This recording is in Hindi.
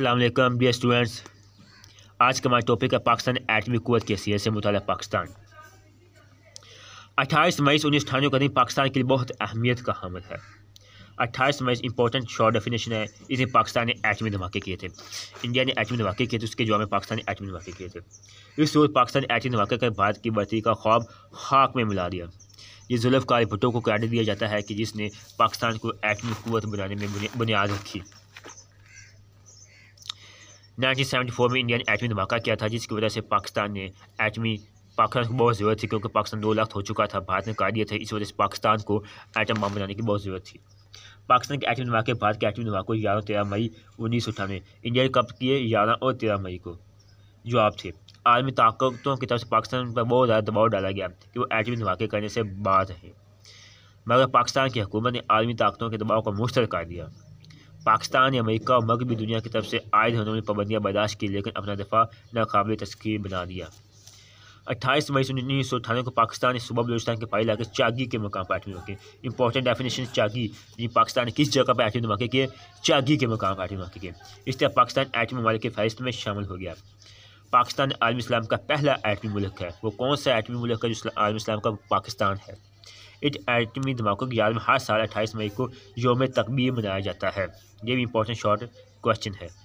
अल्लाम डियर स्टूडेंट्स आज का हमारा टॉपिक है पाकिस्तान एटमी कुत की हैसियत से मुतल पाकिस्तान अट्ठाईस मई उन्नीस अठानवे का दिन पाकिस्तान के लिए बहुत अहमियत का हमल है अट्ठाईस मई इंपॉर्टेंट शॉर्ट डेफिनेशन है इसमें पाकिस्तान ने एटमी धमाके किए थे इंडिया ने एटमी धमाके किए थे उसके जवाब में पाकिस्तान ने एटमी धमाके किए थे इस रोज़ पाकिस्तान एटमी धमाके कर भारत की बढ़ती का ख्वाब खाक में मिला दिया ये जुल्फ़ कार भुटो को क्रेडिट दिया जाता है कि जिसने पाकिस्तान को एटमी कुत बनाने में बुनियाद रखी 1974 में इंडिया ने एटमी धमाका किया था जिसकी वजह से पाकिस्तान ने एटमी पाकिस्तान को बहुत ज़रूरत थी क्योंकि पाकिस्तान दो लाख हो चुका था भारत ने कहा दिया था इस वजह से पाकिस्तान को एटम बम बनाने की बहुत ज़रूरत थी पाकिस्तान के एटमी धमाके भारत के एटमी धमाके ग्यारह तेरह मई उन्नीस सौ अठानवे इंडिया ने कब किए ग्यारह और तेरह मई को जो आप थे आर्मी ताकतों की तरफ से पाकिस्तान पर बहुत ज़्यादा दबाव डाला गया कि वो एटमी धमाके करने से बाहर रहे मगर पाकिस्तान की हुकूमत ने आर्मी ताकतों के दबाव को मुस्तर कर दिया पाकिस्तान अमेरिका और मगरबी दुनिया की तरफ से आयद दिन उन्होंने पाबंदियाँ बर्दाश्त की लेकिन अपना दफ़ा नाकबिल तस्कीर बना दिया अट्ठाईस मई उन्नीस सौ अठानवे को पाकिस्तान ने सुबह बलोचिस्तान के पहाड़ी इलाके चागी के मकाम पर आठवीं धमाके इंपॉर्टेंट डेफिनेशन चागी यानी पाकिस्तान ने किस जगह पर आठवीं धमाके किए चागी के मकाम पर आठवीं धमाके किए इस तरह पाकिस्तान आठवीं ममालिक के फहरिस्त में शामिल हो गया पाकिस्तान आलमी इस्लाम का पहला आठवीं मुल्क है वो कौन सा आठवीं मुल्क है जो आलम इस्लाम का पाकिस्तान है इट एटमी धमाकों की याद में हर साल अट्ठाईस मई को योम तकबीर मनाया जाता है ये भी इंपॉर्टेंट शॉर्ट क्वेश्चन है